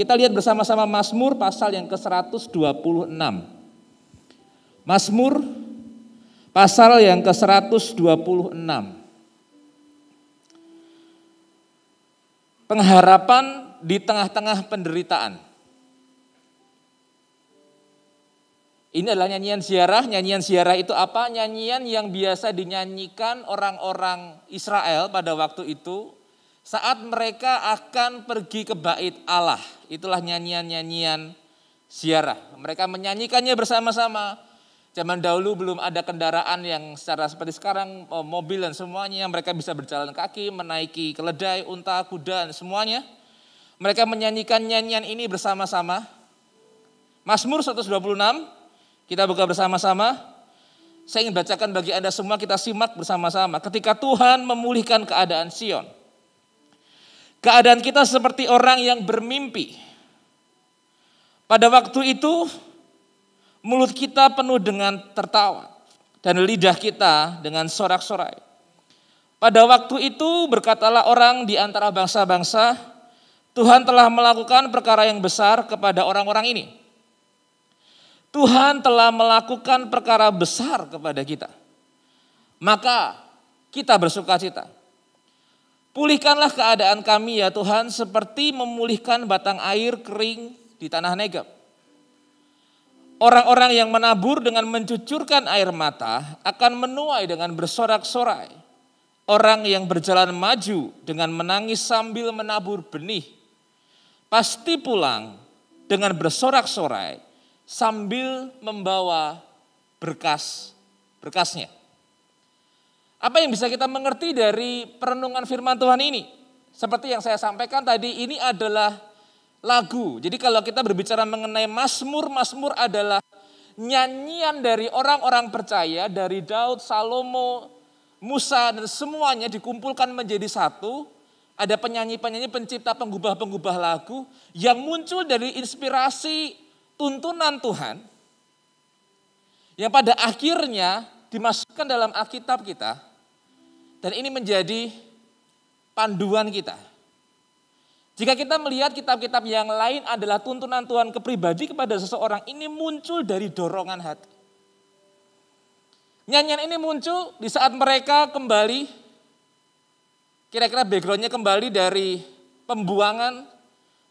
Kita lihat bersama-sama Mazmur pasal yang ke-126. Mazmur pasal yang ke-126. Pengharapan di tengah-tengah penderitaan. Ini adalah nyanyian ziarah. Nyanyian ziarah itu apa? Nyanyian yang biasa dinyanyikan orang-orang Israel pada waktu itu saat mereka akan pergi ke bait Allah. Itulah nyanyian-nyanyian ziarah. Mereka menyanyikannya bersama-sama. Zaman dahulu belum ada kendaraan yang secara seperti sekarang mobil dan semuanya mereka bisa berjalan kaki, menaiki keledai, unta, kuda dan semuanya. Mereka menyanyikan nyanyian ini bersama-sama. Mazmur 126 kita buka bersama-sama. Saya ingin bacakan bagi Anda semua kita simak bersama-sama. Ketika Tuhan memulihkan keadaan Sion Keadaan kita seperti orang yang bermimpi. Pada waktu itu, mulut kita penuh dengan tertawa dan lidah kita dengan sorak-sorai. Pada waktu itu berkatalah orang di antara bangsa-bangsa, Tuhan telah melakukan perkara yang besar kepada orang-orang ini. Tuhan telah melakukan perkara besar kepada kita. Maka kita bersuka cita. Pulihkanlah keadaan kami ya Tuhan seperti memulihkan batang air kering di tanah negap. Orang-orang yang menabur dengan mencucurkan air mata akan menuai dengan bersorak-sorai. Orang yang berjalan maju dengan menangis sambil menabur benih pasti pulang dengan bersorak-sorai sambil membawa berkas-berkasnya. Apa yang bisa kita mengerti dari perenungan firman Tuhan ini? Seperti yang saya sampaikan tadi, ini adalah lagu. Jadi kalau kita berbicara mengenai Mazmur, Mazmur adalah nyanyian dari orang-orang percaya, dari Daud, Salomo, Musa, dan semuanya dikumpulkan menjadi satu. Ada penyanyi-penyanyi, pencipta, penggubah-penggubah lagu yang muncul dari inspirasi tuntunan Tuhan. Yang pada akhirnya dimasukkan dalam Alkitab kita dan ini menjadi panduan kita. Jika kita melihat kitab-kitab yang lain adalah tuntunan Tuhan kepribadi kepada seseorang, ini muncul dari dorongan hati. Nyanyian ini muncul di saat mereka kembali, kira-kira backgroundnya kembali dari pembuangan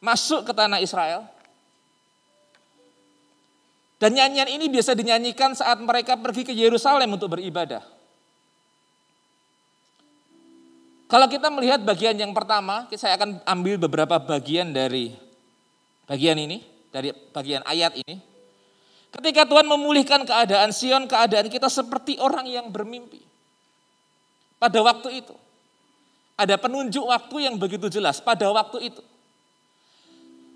masuk ke tanah Israel. Dan nyanyian ini biasa dinyanyikan saat mereka pergi ke Yerusalem untuk beribadah. Kalau kita melihat bagian yang pertama, saya akan ambil beberapa bagian dari bagian ini, dari bagian ayat ini. Ketika Tuhan memulihkan keadaan Sion, keadaan kita seperti orang yang bermimpi. Pada waktu itu, ada penunjuk waktu yang begitu jelas pada waktu itu.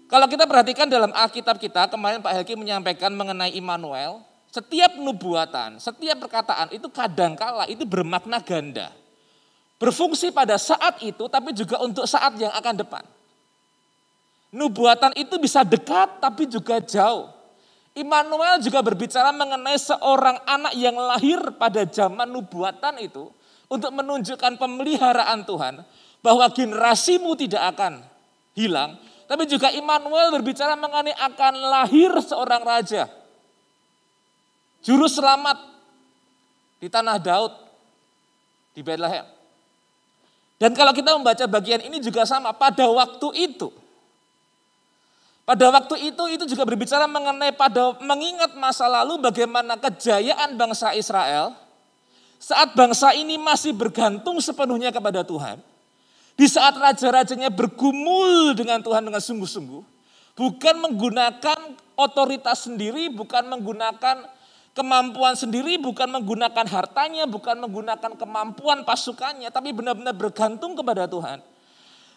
Kalau kita perhatikan dalam Alkitab kita, kemarin Pak Helki menyampaikan mengenai Immanuel, setiap nubuatan, setiap perkataan itu kadang-kala itu bermakna ganda berfungsi pada saat itu tapi juga untuk saat yang akan depan. Nubuatan itu bisa dekat tapi juga jauh. Immanuel juga berbicara mengenai seorang anak yang lahir pada zaman nubuatan itu untuk menunjukkan pemeliharaan Tuhan bahwa generasimu tidak akan hilang, tapi juga Immanuel berbicara mengenai akan lahir seorang raja. Juru selamat di tanah Daud di Bethlehem. Dan kalau kita membaca bagian ini juga sama pada waktu itu. Pada waktu itu itu juga berbicara mengenai pada mengingat masa lalu bagaimana kejayaan bangsa Israel saat bangsa ini masih bergantung sepenuhnya kepada Tuhan. Di saat raja-rajanya bergumul dengan Tuhan dengan sungguh-sungguh, bukan menggunakan otoritas sendiri, bukan menggunakan Kemampuan sendiri bukan menggunakan hartanya, bukan menggunakan kemampuan pasukannya, tapi benar-benar bergantung kepada Tuhan.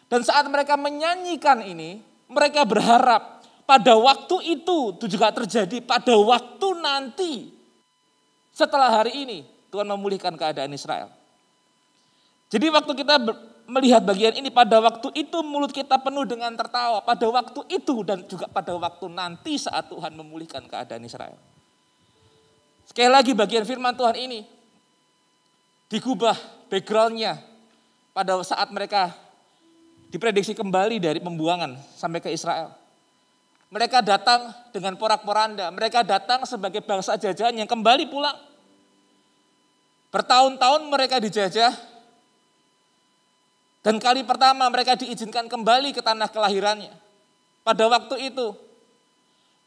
Dan saat mereka menyanyikan ini, mereka berharap pada waktu itu itu juga terjadi, pada waktu nanti setelah hari ini Tuhan memulihkan keadaan Israel. Jadi waktu kita melihat bagian ini pada waktu itu mulut kita penuh dengan tertawa, pada waktu itu dan juga pada waktu nanti saat Tuhan memulihkan keadaan Israel. Sekali lagi bagian firman Tuhan ini digubah backgroundnya pada saat mereka diprediksi kembali dari pembuangan sampai ke Israel. Mereka datang dengan porak-poranda. Mereka datang sebagai bangsa jajahan yang kembali pulang. Bertahun-tahun mereka dijajah. Dan kali pertama mereka diizinkan kembali ke tanah kelahirannya. Pada waktu itu,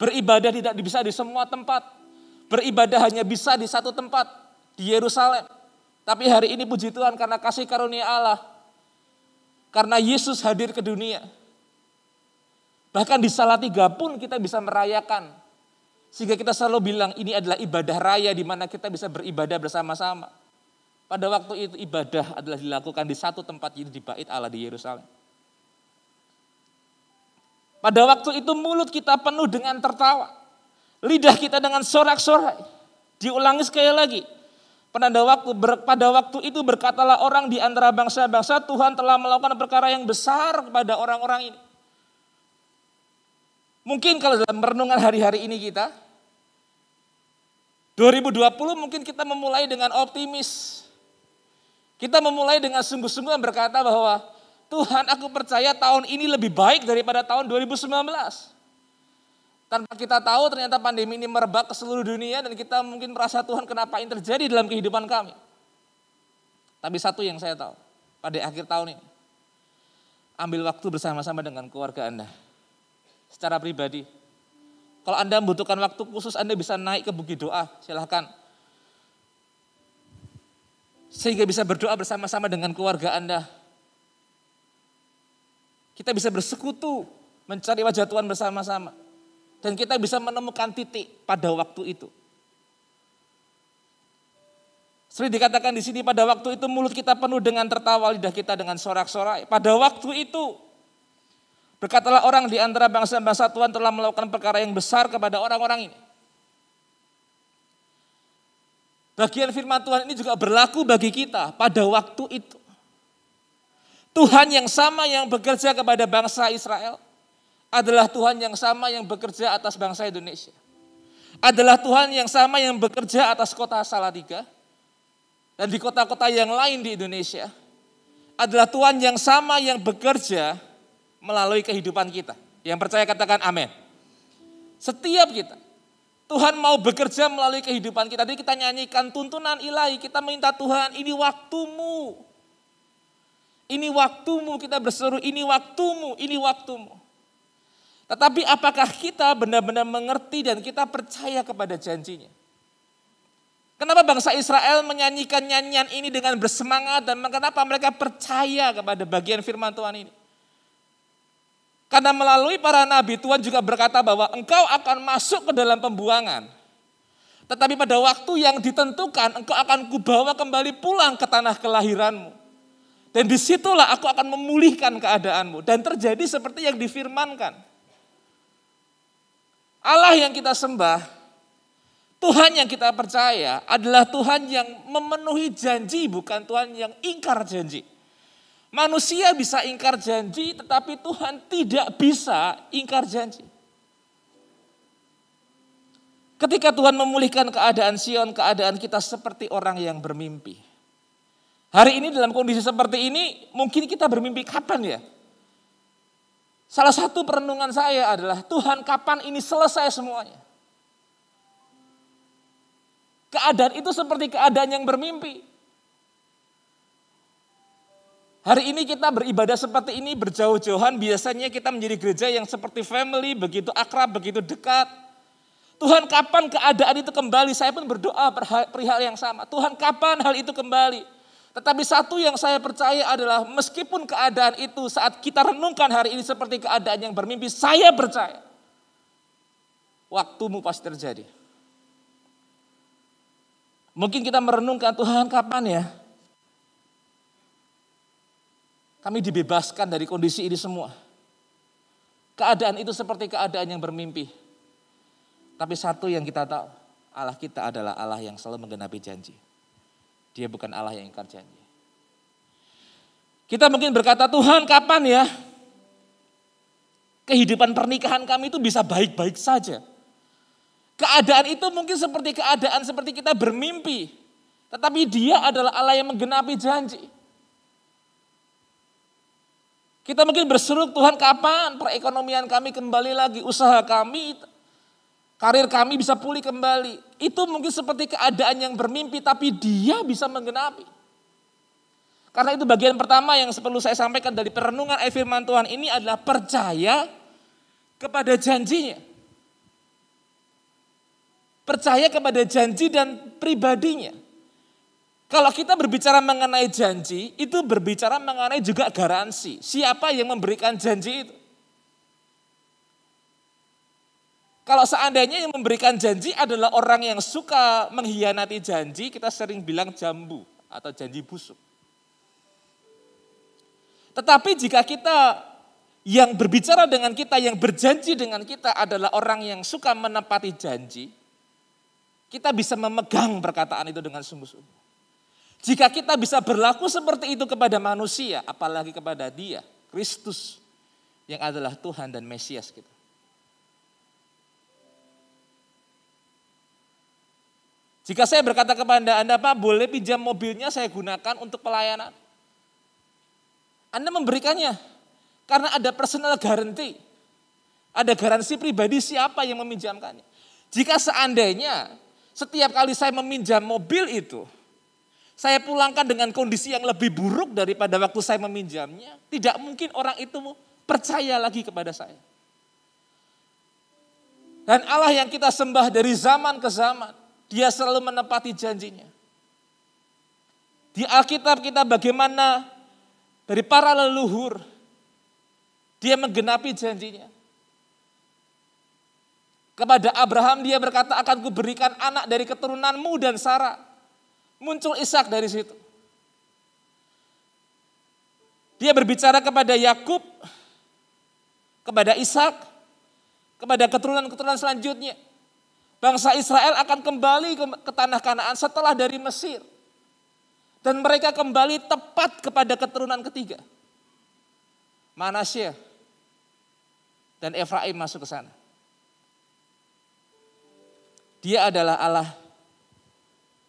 beribadah tidak bisa di semua tempat. Beribadah hanya bisa di satu tempat, di Yerusalem. Tapi hari ini puji Tuhan karena kasih karunia Allah. Karena Yesus hadir ke dunia. Bahkan di tiga pun kita bisa merayakan. Sehingga kita selalu bilang ini adalah ibadah raya di mana kita bisa beribadah bersama-sama. Pada waktu itu ibadah adalah dilakukan di satu tempat yaitu di bait Allah di Yerusalem. Pada waktu itu mulut kita penuh dengan tertawa lidah kita dengan sorak sorak Diulangi sekali lagi. Penanda waktu, ber, pada waktu itu berkatalah orang di antara bangsa-bangsa, Tuhan telah melakukan perkara yang besar kepada orang-orang ini. Mungkin kalau dalam merenungan hari-hari ini kita, 2020 mungkin kita memulai dengan optimis. Kita memulai dengan sungguh-sungguh berkata bahwa, Tuhan aku percaya tahun ini lebih baik daripada tahun 2019. Tanpa kita tahu ternyata pandemi ini merebak ke seluruh dunia dan kita mungkin merasa Tuhan kenapa ini terjadi dalam kehidupan kami. Tapi satu yang saya tahu, pada akhir tahun ini, ambil waktu bersama-sama dengan keluarga Anda. Secara pribadi, kalau Anda membutuhkan waktu khusus, Anda bisa naik ke bukit doa, silahkan. Sehingga bisa berdoa bersama-sama dengan keluarga Anda. Kita bisa bersekutu, mencari wajah Tuhan bersama-sama. Dan kita bisa menemukan titik pada waktu itu. Sering dikatakan di sini pada waktu itu mulut kita penuh dengan tertawa, lidah kita dengan sorak-sorai. Pada waktu itu berkatalah orang di antara bangsa-bangsa Tuhan telah melakukan perkara yang besar kepada orang-orang ini. Bagian firman Tuhan ini juga berlaku bagi kita pada waktu itu. Tuhan yang sama yang bekerja kepada bangsa Israel adalah Tuhan yang sama yang bekerja atas bangsa Indonesia. Adalah Tuhan yang sama yang bekerja atas kota Salatiga dan di kota-kota yang lain di Indonesia. Adalah Tuhan yang sama yang bekerja melalui kehidupan kita. Yang percaya katakan amin. Setiap kita, Tuhan mau bekerja melalui kehidupan kita. jadi kita nyanyikan tuntunan ilahi, kita minta Tuhan ini waktumu. Ini waktumu, kita berseru ini waktumu, ini waktumu. Tetapi apakah kita benar-benar mengerti dan kita percaya kepada janjinya? Kenapa bangsa Israel menyanyikan nyanyian ini dengan bersemangat dan kenapa mereka percaya kepada bagian firman Tuhan ini? Karena melalui para nabi Tuhan juga berkata bahwa engkau akan masuk ke dalam pembuangan. Tetapi pada waktu yang ditentukan engkau akan kubawa kembali pulang ke tanah kelahiranmu. Dan disitulah aku akan memulihkan keadaanmu. Dan terjadi seperti yang difirmankan. Allah yang kita sembah, Tuhan yang kita percaya adalah Tuhan yang memenuhi janji, bukan Tuhan yang ingkar janji. Manusia bisa ingkar janji, tetapi Tuhan tidak bisa ingkar janji. Ketika Tuhan memulihkan keadaan Sion, keadaan kita seperti orang yang bermimpi. Hari ini dalam kondisi seperti ini, mungkin kita bermimpi kapan ya? Salah satu perenungan saya adalah Tuhan kapan ini selesai semuanya. Keadaan itu seperti keadaan yang bermimpi. Hari ini kita beribadah seperti ini berjauh-jauhan biasanya kita menjadi gereja yang seperti family begitu akrab begitu dekat. Tuhan kapan keadaan itu kembali? Saya pun berdoa perihal yang sama. Tuhan kapan hal itu kembali? Tetapi satu yang saya percaya adalah meskipun keadaan itu saat kita renungkan hari ini seperti keadaan yang bermimpi, saya percaya waktumu pasti terjadi. Mungkin kita merenungkan Tuhan kapan ya? Kami dibebaskan dari kondisi ini semua. Keadaan itu seperti keadaan yang bermimpi. Tapi satu yang kita tahu, Allah kita adalah Allah yang selalu menggenapi janji. Dia bukan Allah yang ingkar janji. Kita mungkin berkata, Tuhan kapan ya kehidupan pernikahan kami itu bisa baik-baik saja. Keadaan itu mungkin seperti keadaan seperti kita bermimpi. Tetapi dia adalah Allah yang menggenapi janji. Kita mungkin berseru Tuhan kapan perekonomian kami kembali lagi, usaha kami Karir kami bisa pulih kembali. Itu mungkin seperti keadaan yang bermimpi tapi dia bisa menggenapi. Karena itu bagian pertama yang perlu saya sampaikan dari perenungan air firman Tuhan ini adalah percaya kepada janjinya. Percaya kepada janji dan pribadinya. Kalau kita berbicara mengenai janji, itu berbicara mengenai juga garansi. Siapa yang memberikan janji itu? Kalau seandainya yang memberikan janji adalah orang yang suka mengkhianati janji, kita sering bilang jambu atau janji busuk. Tetapi jika kita yang berbicara dengan kita, yang berjanji dengan kita adalah orang yang suka menepati janji, kita bisa memegang perkataan itu dengan sungguh-sungguh. Jika kita bisa berlaku seperti itu kepada manusia, apalagi kepada dia, Kristus yang adalah Tuhan dan Mesias kita Jika saya berkata kepada Anda, Pak boleh pinjam mobilnya saya gunakan untuk pelayanan. Anda memberikannya karena ada personal guarantee. Ada garansi pribadi siapa yang meminjamkannya. Jika seandainya setiap kali saya meminjam mobil itu, saya pulangkan dengan kondisi yang lebih buruk daripada waktu saya meminjamnya, tidak mungkin orang itu percaya lagi kepada saya. Dan Allah yang kita sembah dari zaman ke zaman, dia selalu menepati janjinya. Di Alkitab kita bagaimana dari para leluhur dia menggenapi janjinya. Kepada Abraham dia berkata akan kuberikan anak dari keturunanmu dan Sarah. Muncul Ishak dari situ. Dia berbicara kepada Yakub, kepada Ishak, kepada keturunan-keturunan selanjutnya. Bangsa Israel akan kembali ke, tanah Kanaan setelah dari Mesir. Dan mereka kembali tepat kepada keturunan ketiga. Manasya dan Efraim masuk ke sana. Dia adalah Allah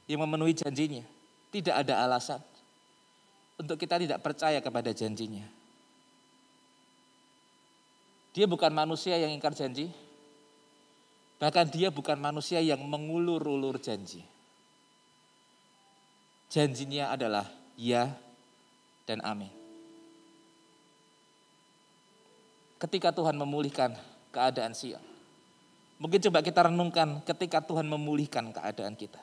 yang memenuhi janjinya. Tidak ada alasan untuk kita tidak percaya kepada janjinya. Dia bukan manusia yang ingkar janji, Bahkan dia bukan manusia yang mengulur-ulur janji. Janjinya adalah ya dan amin. Ketika Tuhan memulihkan keadaan Sion. Mungkin coba kita renungkan ketika Tuhan memulihkan keadaan kita.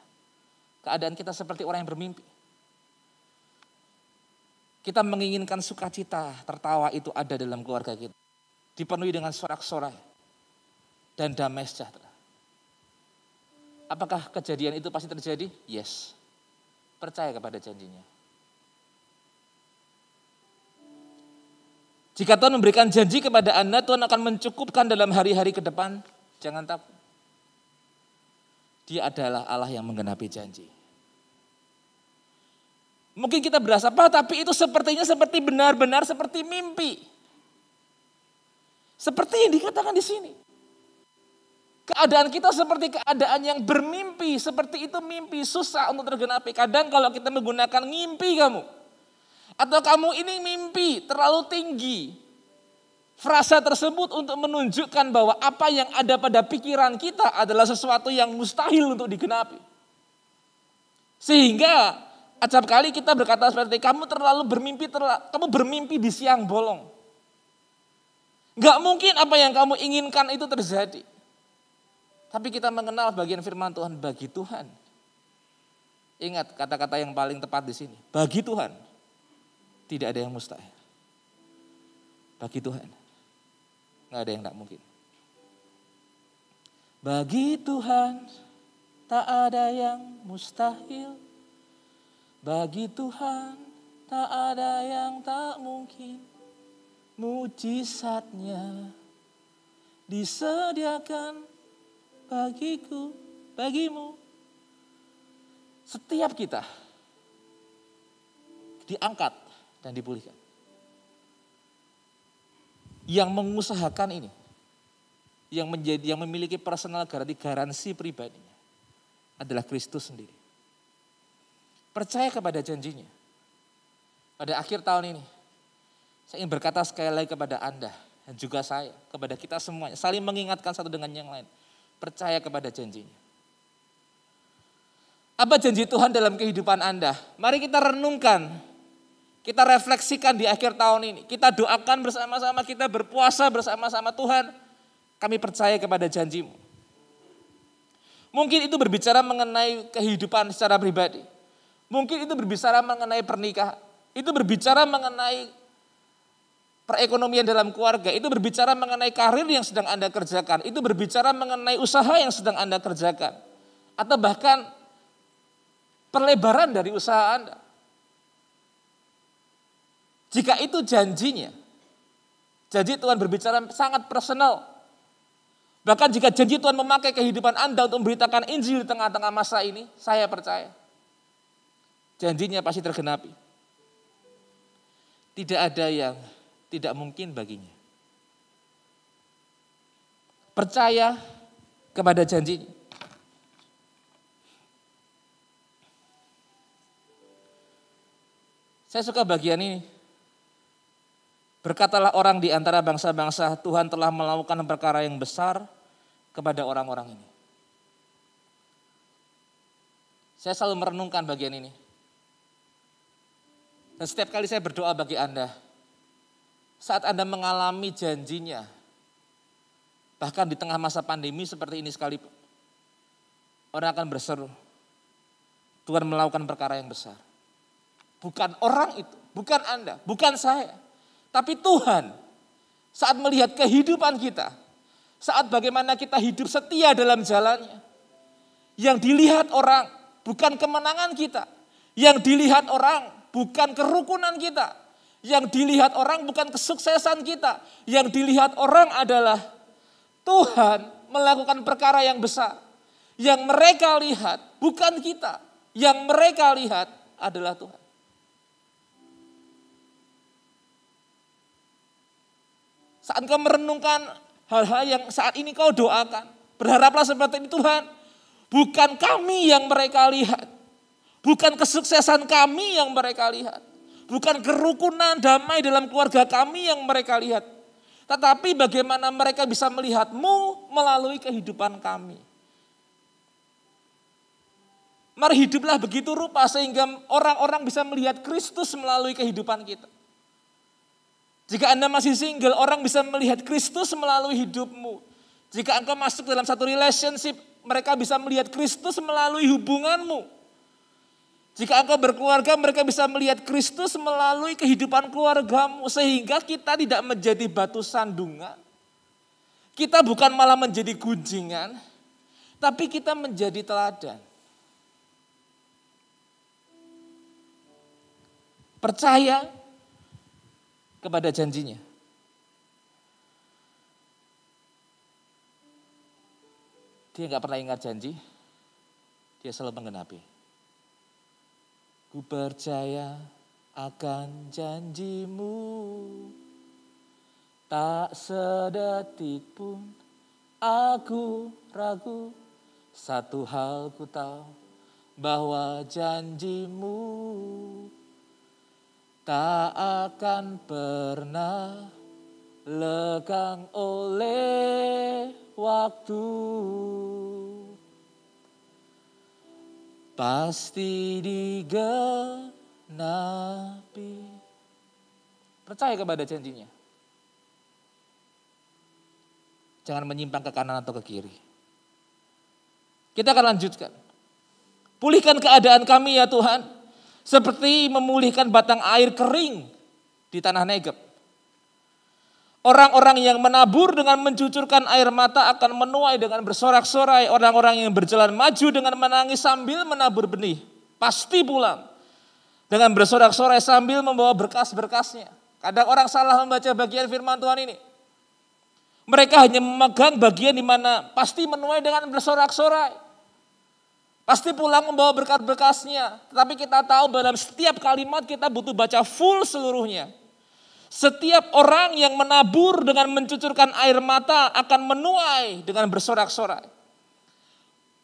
Keadaan kita seperti orang yang bermimpi. Kita menginginkan sukacita, tertawa itu ada dalam keluarga kita. Dipenuhi dengan sorak-sorai dan damai sejahtera. Apakah kejadian itu pasti terjadi? Yes. Percaya kepada janjinya. Jika Tuhan memberikan janji kepada Anda, Tuhan akan mencukupkan dalam hari-hari ke depan. Jangan takut. Dia adalah Allah yang menggenapi janji. Mungkin kita berasa, Pak, tapi itu sepertinya seperti benar-benar seperti mimpi. Seperti yang dikatakan di sini. Keadaan kita seperti keadaan yang bermimpi, seperti itu mimpi susah untuk tergenapi. Kadang kalau kita menggunakan mimpi kamu, atau kamu ini mimpi terlalu tinggi. Frasa tersebut untuk menunjukkan bahwa apa yang ada pada pikiran kita adalah sesuatu yang mustahil untuk digenapi. Sehingga acap kali kita berkata seperti kamu terlalu bermimpi, terlalu, kamu bermimpi di siang bolong. Gak mungkin apa yang kamu inginkan itu terjadi. Tapi kita mengenal bagian firman Tuhan bagi Tuhan. Ingat kata-kata yang paling tepat di sini. Bagi Tuhan tidak ada yang mustahil. Bagi Tuhan nggak ada yang tidak mungkin. Bagi Tuhan tak ada yang mustahil. Bagi Tuhan tak ada yang tak mungkin. Mujizatnya disediakan bagiku, bagimu. Setiap kita diangkat dan dipulihkan. Yang mengusahakan ini, yang menjadi yang memiliki personal garansi garansi pribadinya adalah Kristus sendiri. Percaya kepada janjinya. Pada akhir tahun ini, saya ingin berkata sekali lagi kepada Anda dan juga saya, kepada kita semuanya, saling mengingatkan satu dengan yang lain percaya kepada janjinya. Apa janji Tuhan dalam kehidupan Anda? Mari kita renungkan, kita refleksikan di akhir tahun ini. Kita doakan bersama-sama, kita berpuasa bersama-sama Tuhan. Kami percaya kepada janjimu. Mungkin itu berbicara mengenai kehidupan secara pribadi. Mungkin itu berbicara mengenai pernikahan. Itu berbicara mengenai perekonomian dalam keluarga, itu berbicara mengenai karir yang sedang Anda kerjakan, itu berbicara mengenai usaha yang sedang Anda kerjakan, atau bahkan perlebaran dari usaha Anda. Jika itu janjinya, janji Tuhan berbicara sangat personal. Bahkan jika janji Tuhan memakai kehidupan Anda untuk memberitakan Injil di tengah-tengah masa ini, saya percaya. Janjinya pasti tergenapi. Tidak ada yang tidak mungkin baginya. Percaya kepada janji. Saya suka bagian ini. Berkatalah orang di antara bangsa-bangsa, Tuhan telah melakukan perkara yang besar kepada orang-orang ini. Saya selalu merenungkan bagian ini. Dan setiap kali saya berdoa bagi Anda, saat Anda mengalami janjinya, bahkan di tengah masa pandemi seperti ini sekali, orang akan berseru, Tuhan melakukan perkara yang besar. Bukan orang itu, bukan Anda, bukan saya, tapi Tuhan saat melihat kehidupan kita, saat bagaimana kita hidup setia dalam jalannya. Yang dilihat orang bukan kemenangan kita, yang dilihat orang bukan kerukunan kita, yang dilihat orang bukan kesuksesan kita. Yang dilihat orang adalah Tuhan melakukan perkara yang besar. Yang mereka lihat bukan kita. Yang mereka lihat adalah Tuhan. Saat kau merenungkan hal-hal yang saat ini kau doakan, berharaplah seperti ini Tuhan. Bukan kami yang mereka lihat. Bukan kesuksesan kami yang mereka lihat bukan kerukunan damai dalam keluarga kami yang mereka lihat, tetapi bagaimana mereka bisa melihatmu melalui kehidupan kami. Mari hiduplah begitu rupa sehingga orang-orang bisa melihat Kristus melalui kehidupan kita. Jika Anda masih single, orang bisa melihat Kristus melalui hidupmu. Jika engkau masuk dalam satu relationship, mereka bisa melihat Kristus melalui hubunganmu. Jika engkau berkeluarga, mereka bisa melihat Kristus melalui kehidupan keluargamu. Sehingga kita tidak menjadi batu sandungan. Kita bukan malah menjadi gunjingan. Tapi kita menjadi teladan. Percaya kepada janjinya. Dia nggak pernah ingat janji. Dia selalu menggenapi. Ku percaya akan janjimu. Tak sedetik pun aku ragu. Satu hal ku tahu bahwa janjimu tak akan pernah lekang oleh waktu pasti digenapi. Percaya kepada janjinya. Jangan menyimpang ke kanan atau ke kiri. Kita akan lanjutkan. Pulihkan keadaan kami ya Tuhan. Seperti memulihkan batang air kering di tanah Negeb. Orang-orang yang menabur dengan mencucurkan air mata akan menuai dengan bersorak-sorai. Orang-orang yang berjalan maju dengan menangis sambil menabur benih. Pasti pulang. Dengan bersorak-sorai sambil membawa berkas-berkasnya. Kadang orang salah membaca bagian firman Tuhan ini. Mereka hanya memegang bagian di mana pasti menuai dengan bersorak-sorai. Pasti pulang membawa berkat-berkasnya. Tetapi kita tahu dalam setiap kalimat kita butuh baca full seluruhnya. Setiap orang yang menabur dengan mencucurkan air mata akan menuai dengan bersorak-sorai.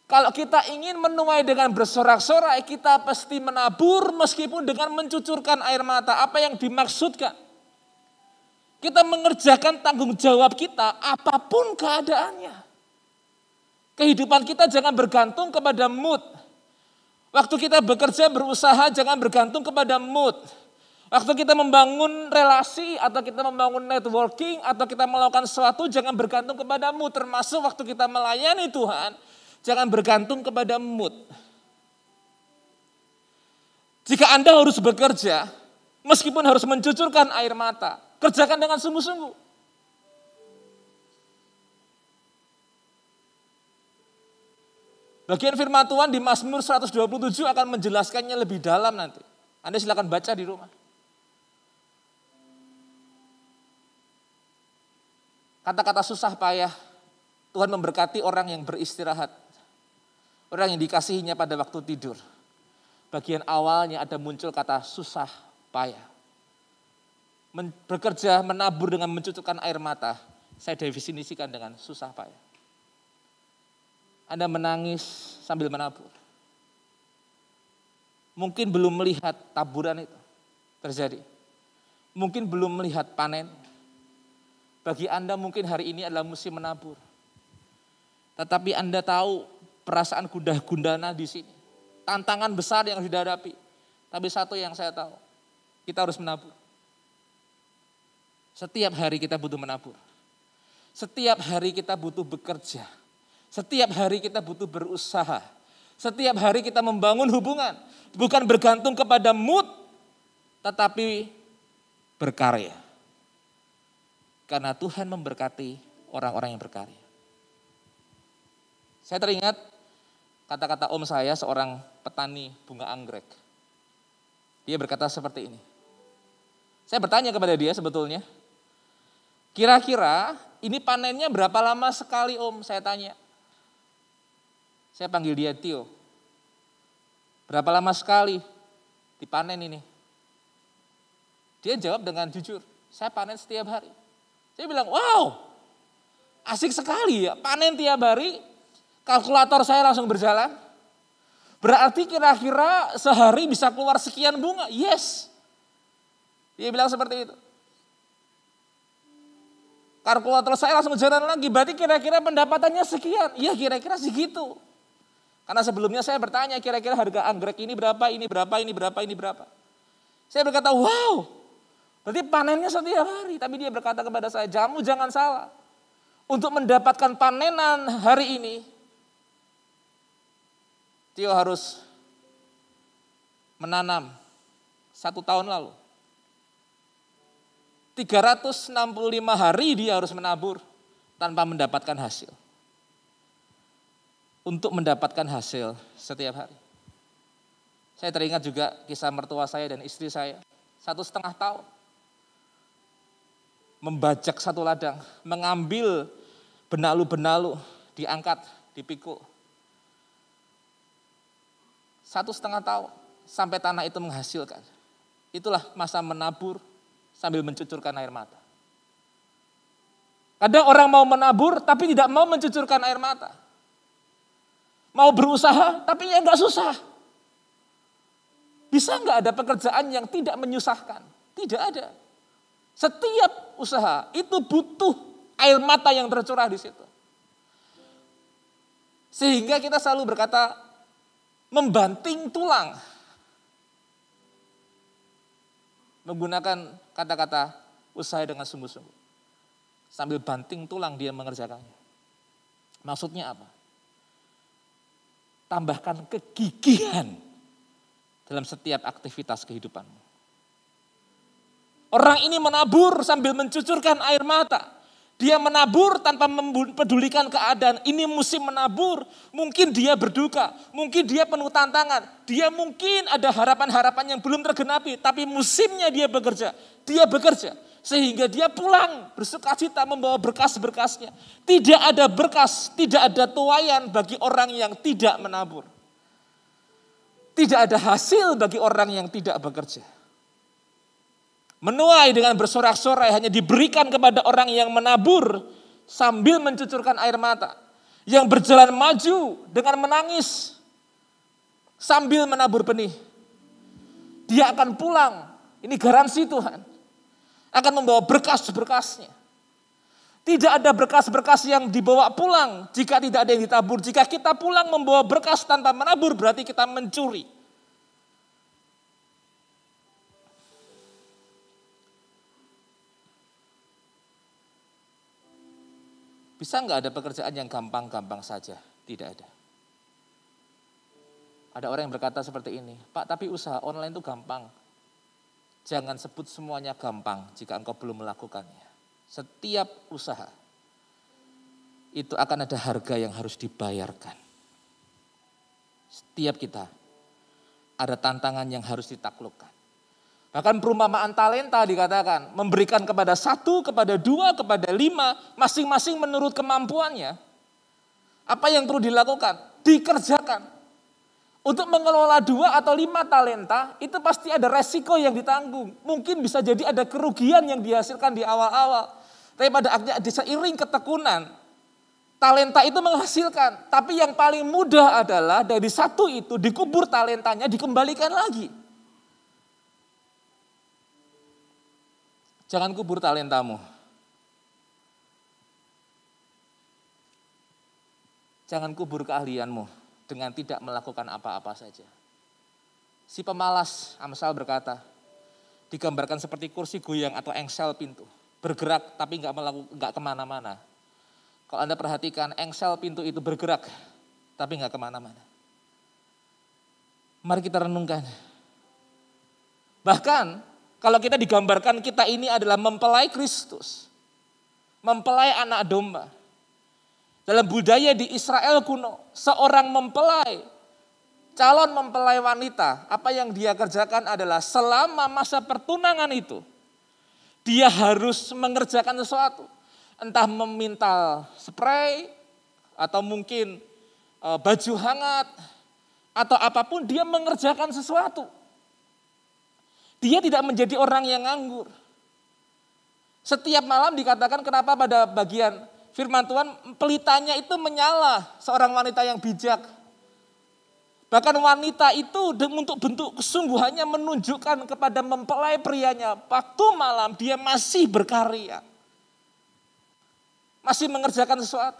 Kalau kita ingin menuai dengan bersorak-sorai, kita pasti menabur meskipun dengan mencucurkan air mata. Apa yang dimaksudkan? Kita mengerjakan tanggung jawab kita apapun keadaannya. Kehidupan kita jangan bergantung kepada mood. Waktu kita bekerja berusaha jangan bergantung kepada mood. Waktu kita membangun relasi atau kita membangun networking atau kita melakukan sesuatu jangan bergantung kepadamu termasuk waktu kita melayani Tuhan jangan bergantung kepada mood. Jika Anda harus bekerja meskipun harus mencucurkan air mata, kerjakan dengan sungguh-sungguh. Bagian firman Tuhan di Mazmur 127 akan menjelaskannya lebih dalam nanti. Anda silakan baca di rumah. Kata-kata susah payah, Tuhan memberkati orang yang beristirahat. Orang yang dikasihinya pada waktu tidur. Bagian awalnya ada muncul kata susah payah. Men, bekerja menabur dengan mencucukkan air mata, saya definisikan dengan susah payah. Anda menangis sambil menabur. Mungkin belum melihat taburan itu terjadi. Mungkin belum melihat panen. Bagi Anda mungkin hari ini adalah musim menabur. Tetapi Anda tahu perasaan kuda gundana di sini. Tantangan besar yang harus dihadapi. Tapi satu yang saya tahu, kita harus menabur. Setiap hari kita butuh menabur. Setiap hari kita butuh bekerja. Setiap hari kita butuh berusaha. Setiap hari kita membangun hubungan. Bukan bergantung kepada mood, tetapi berkarya. Karena Tuhan memberkati orang-orang yang berkarya. Saya teringat kata-kata om saya seorang petani bunga anggrek. Dia berkata seperti ini. Saya bertanya kepada dia sebetulnya, kira-kira ini panennya berapa lama sekali om? Saya tanya. Saya panggil dia Tio. Berapa lama sekali dipanen ini? Dia jawab dengan jujur, saya panen setiap hari. Saya bilang, wow asik sekali ya. Panen tiap hari, kalkulator saya langsung berjalan. Berarti kira-kira sehari bisa keluar sekian bunga. Yes. Dia bilang seperti itu. Kalkulator saya langsung berjalan lagi. Berarti kira-kira pendapatannya sekian. Ya kira-kira segitu. Karena sebelumnya saya bertanya kira-kira harga anggrek ini berapa, ini berapa, ini berapa, ini berapa. Saya berkata, wow Berarti panennya setiap hari. Tapi dia berkata kepada saya, jamu jangan salah. Untuk mendapatkan panenan hari ini, Tio harus menanam satu tahun lalu. 365 hari dia harus menabur tanpa mendapatkan hasil. Untuk mendapatkan hasil setiap hari. Saya teringat juga kisah mertua saya dan istri saya. Satu setengah tahun membajak satu ladang, mengambil benalu-benalu, diangkat, dipikul. Satu setengah tahun sampai tanah itu menghasilkan. Itulah masa menabur sambil mencucurkan air mata. Kadang orang mau menabur tapi tidak mau mencucurkan air mata. Mau berusaha tapi ya nggak susah. Bisa enggak ada pekerjaan yang tidak menyusahkan? Tidak ada. Setiap usaha itu butuh air mata yang tercurah di situ. Sehingga kita selalu berkata membanting tulang. Menggunakan kata-kata usaha dengan sungguh-sungguh. Sambil banting tulang dia mengerjakannya. Maksudnya apa? Tambahkan kegigihan dalam setiap aktivitas kehidupanmu. Orang ini menabur sambil mencucurkan air mata. Dia menabur tanpa mempedulikan keadaan. Ini musim menabur. Mungkin dia berduka. Mungkin dia penuh tantangan. Dia mungkin ada harapan-harapan yang belum tergenapi. Tapi musimnya dia bekerja. Dia bekerja. Sehingga dia pulang bersuka cita membawa berkas-berkasnya. Tidak ada berkas, tidak ada tuayan bagi orang yang tidak menabur. Tidak ada hasil bagi orang yang tidak bekerja. Menuai dengan bersorak-sorai hanya diberikan kepada orang yang menabur sambil mencucurkan air mata. Yang berjalan maju dengan menangis sambil menabur benih. Dia akan pulang. Ini garansi Tuhan. Akan membawa berkas-berkasnya. Tidak ada berkas-berkas yang dibawa pulang jika tidak ada yang ditabur. Jika kita pulang membawa berkas tanpa menabur berarti kita mencuri. Bisa nggak ada pekerjaan yang gampang-gampang saja? Tidak ada. Ada orang yang berkata seperti ini, Pak tapi usaha online itu gampang. Jangan sebut semuanya gampang jika engkau belum melakukannya. Setiap usaha itu akan ada harga yang harus dibayarkan. Setiap kita ada tantangan yang harus ditaklukkan. Bahkan perumpamaan talenta dikatakan memberikan kepada satu, kepada dua, kepada lima, masing-masing menurut kemampuannya. Apa yang perlu dilakukan? Dikerjakan. Untuk mengelola dua atau lima talenta, itu pasti ada resiko yang ditanggung. Mungkin bisa jadi ada kerugian yang dihasilkan di awal-awal. Tapi pada akhirnya seiring ketekunan, talenta itu menghasilkan. Tapi yang paling mudah adalah dari satu itu dikubur talentanya, dikembalikan lagi. Jangan kubur talentamu. Jangan kubur keahlianmu dengan tidak melakukan apa-apa saja. Si pemalas, Amsal berkata, digambarkan seperti kursi goyang atau engsel pintu. Bergerak tapi nggak melaku, nggak kemana-mana. Kalau Anda perhatikan, engsel pintu itu bergerak tapi nggak kemana-mana. Mari kita renungkan. Bahkan kalau kita digambarkan kita ini adalah mempelai Kristus. Mempelai anak domba. Dalam budaya di Israel kuno, seorang mempelai, calon mempelai wanita, apa yang dia kerjakan adalah selama masa pertunangan itu, dia harus mengerjakan sesuatu. Entah memintal spray, atau mungkin eh, baju hangat, atau apapun, dia mengerjakan sesuatu dia tidak menjadi orang yang nganggur. Setiap malam dikatakan kenapa pada bagian firman Tuhan pelitanya itu menyala seorang wanita yang bijak. Bahkan wanita itu untuk bentuk kesungguhannya menunjukkan kepada mempelai prianya. Waktu malam dia masih berkarya. Masih mengerjakan sesuatu.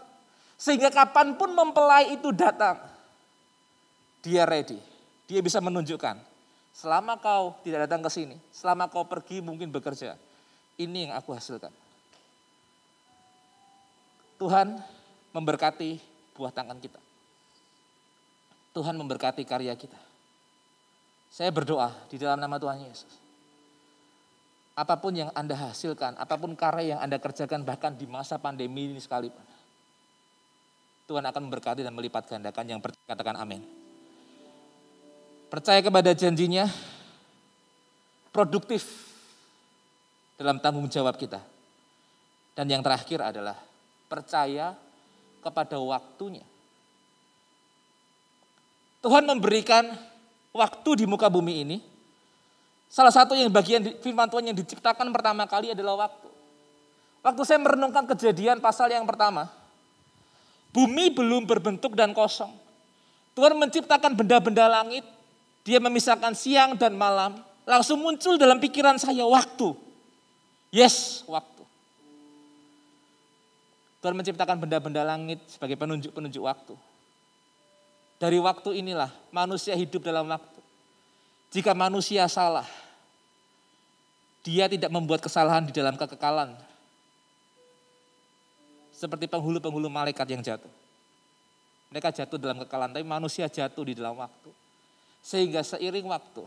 Sehingga kapanpun mempelai itu datang. Dia ready. Dia bisa menunjukkan Selama kau tidak datang ke sini, selama kau pergi mungkin bekerja, ini yang aku hasilkan. Tuhan memberkati buah tangan kita. Tuhan memberkati karya kita. Saya berdoa di dalam nama Tuhan Yesus. Apapun yang Anda hasilkan, apapun karya yang Anda kerjakan bahkan di masa pandemi ini sekalipun. Tuhan akan memberkati dan melipat gandakan yang berkatakan, amin percaya kepada janjinya, produktif dalam tanggung jawab kita. Dan yang terakhir adalah percaya kepada waktunya. Tuhan memberikan waktu di muka bumi ini. Salah satu yang bagian firman Tuhan yang diciptakan pertama kali adalah waktu. Waktu saya merenungkan kejadian pasal yang pertama, bumi belum berbentuk dan kosong. Tuhan menciptakan benda-benda langit, dia memisahkan siang dan malam. Langsung muncul dalam pikiran saya waktu. Yes, waktu. Tuhan menciptakan benda-benda langit sebagai penunjuk-penunjuk waktu. Dari waktu inilah manusia hidup dalam waktu. Jika manusia salah, dia tidak membuat kesalahan di dalam kekekalan. Seperti penghulu-penghulu malaikat yang jatuh. Mereka jatuh dalam kekekalan, tapi manusia jatuh di dalam waktu. Sehingga seiring waktu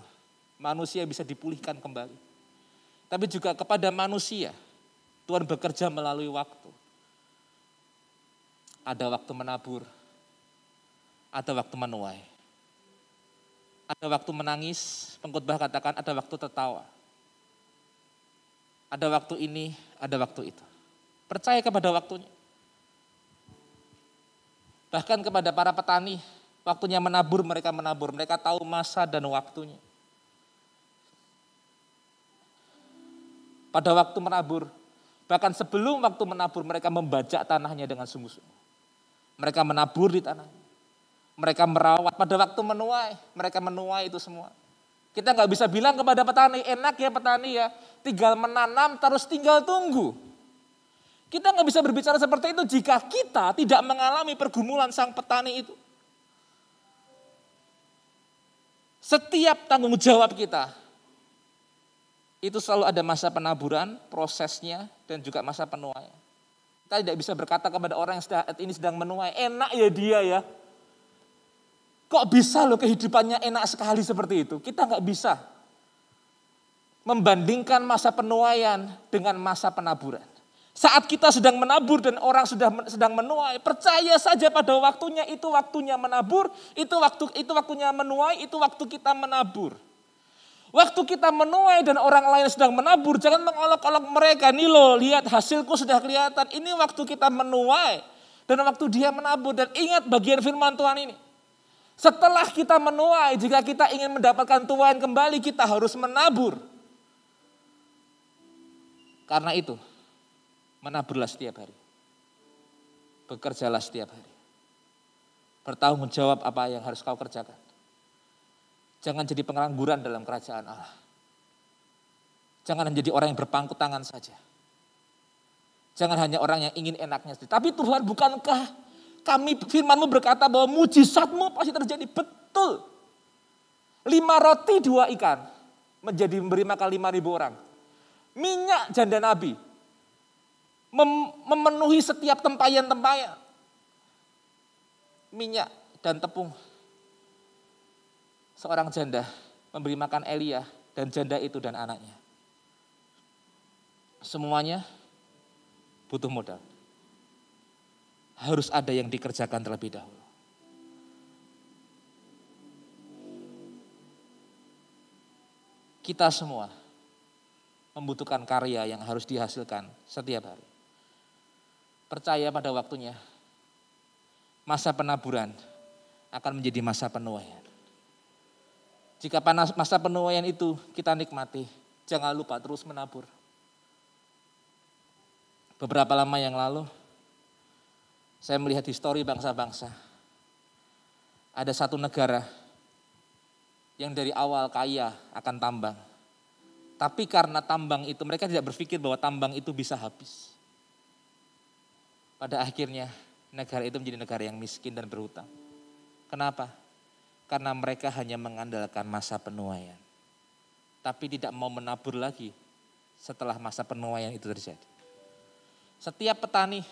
manusia bisa dipulihkan kembali. Tapi juga kepada manusia Tuhan bekerja melalui waktu. Ada waktu menabur, ada waktu menuai. Ada waktu menangis, pengkhotbah katakan ada waktu tertawa. Ada waktu ini, ada waktu itu. Percaya kepada waktunya. Bahkan kepada para petani, Waktunya menabur, mereka menabur. Mereka tahu masa dan waktunya. Pada waktu menabur, bahkan sebelum waktu menabur, mereka membajak tanahnya dengan sungguh-sungguh. Mereka menabur di tanah. Mereka merawat. Pada waktu menuai, mereka menuai itu semua. Kita nggak bisa bilang kepada petani, enak ya petani ya, tinggal menanam terus tinggal tunggu. Kita nggak bisa berbicara seperti itu jika kita tidak mengalami pergumulan sang petani itu. Setiap tanggung jawab kita itu selalu ada masa penaburan, prosesnya, dan juga masa penuaian. Kita tidak bisa berkata kepada orang yang saat ini sedang menuai, enak ya dia ya. Kok bisa loh kehidupannya enak sekali seperti itu? Kita nggak bisa membandingkan masa penuaian dengan masa penaburan. Saat kita sedang menabur dan orang sudah sedang menuai, percaya saja pada waktunya itu waktunya menabur, itu waktu itu waktunya menuai, itu waktu kita menabur. Waktu kita menuai dan orang lain sedang menabur, jangan mengolok-olok mereka. Nih lo lihat hasilku sudah kelihatan. Ini waktu kita menuai dan waktu dia menabur. Dan ingat bagian firman Tuhan ini. Setelah kita menuai, jika kita ingin mendapatkan Tuhan kembali, kita harus menabur. Karena itu, menaburlah setiap hari. Bekerjalah setiap hari. Bertanggung jawab apa yang harus kau kerjakan. Jangan jadi pengangguran dalam kerajaan Allah. Jangan menjadi orang yang berpangku tangan saja. Jangan hanya orang yang ingin enaknya sendiri. Tapi Tuhan bukankah kami firmanmu berkata bahwa mujizatmu pasti terjadi. Betul. Lima roti dua ikan menjadi memberi makan lima ribu orang. Minyak janda nabi mem memenuhi setiap tempayan-tempayan. Minyak dan tepung. Seorang janda memberi makan Elia dan janda itu dan anaknya. Semuanya butuh modal. Harus ada yang dikerjakan terlebih dahulu. Kita semua membutuhkan karya yang harus dihasilkan setiap hari percaya pada waktunya, masa penaburan akan menjadi masa penuaian. Jika panas masa penuaian itu kita nikmati, jangan lupa terus menabur. Beberapa lama yang lalu, saya melihat histori bangsa-bangsa. Ada satu negara yang dari awal kaya akan tambang. Tapi karena tambang itu, mereka tidak berpikir bahwa tambang itu bisa habis. Pada akhirnya negara itu menjadi negara yang miskin dan berhutang. Kenapa? Karena mereka hanya mengandalkan masa penuaian. Tapi tidak mau menabur lagi setelah masa penuaian itu terjadi. Setiap petani,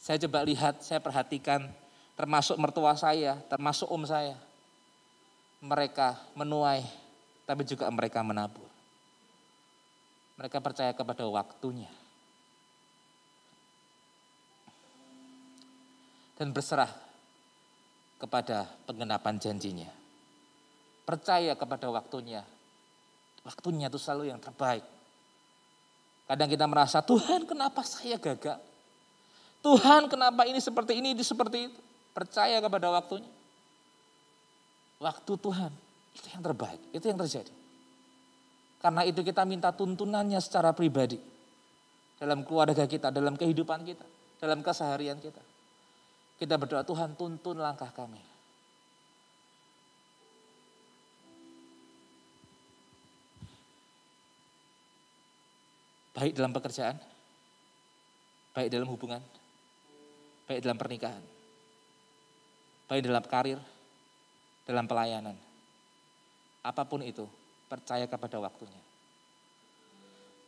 saya coba lihat, saya perhatikan, termasuk mertua saya, termasuk om saya. Mereka menuai, tapi juga mereka menabur. Mereka percaya kepada waktunya. dan berserah kepada penggenapan janjinya. Percaya kepada waktunya. Waktunya itu selalu yang terbaik. Kadang kita merasa, Tuhan kenapa saya gagal? Tuhan kenapa ini seperti ini, ini seperti itu? Percaya kepada waktunya. Waktu Tuhan, itu yang terbaik, itu yang terjadi. Karena itu kita minta tuntunannya secara pribadi. Dalam keluarga kita, dalam kehidupan kita, dalam keseharian kita. Kita berdoa Tuhan tuntun langkah kami. Baik dalam pekerjaan, baik dalam hubungan, baik dalam pernikahan, baik dalam karir, dalam pelayanan. Apapun itu, percaya kepada waktunya.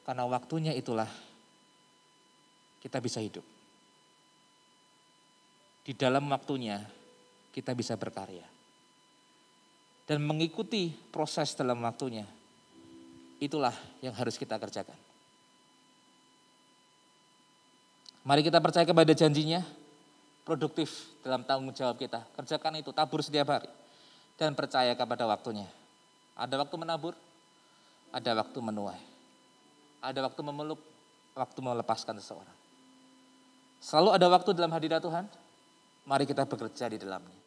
Karena waktunya itulah kita bisa hidup di dalam waktunya kita bisa berkarya. Dan mengikuti proses dalam waktunya. Itulah yang harus kita kerjakan. Mari kita percaya kepada janjinya, produktif dalam tanggung jawab kita. Kerjakan itu, tabur setiap hari. Dan percaya kepada waktunya. Ada waktu menabur, ada waktu menuai. Ada waktu memeluk, waktu melepaskan seseorang. Selalu ada waktu dalam hadirat Tuhan, mari kita bekerja di dalamnya.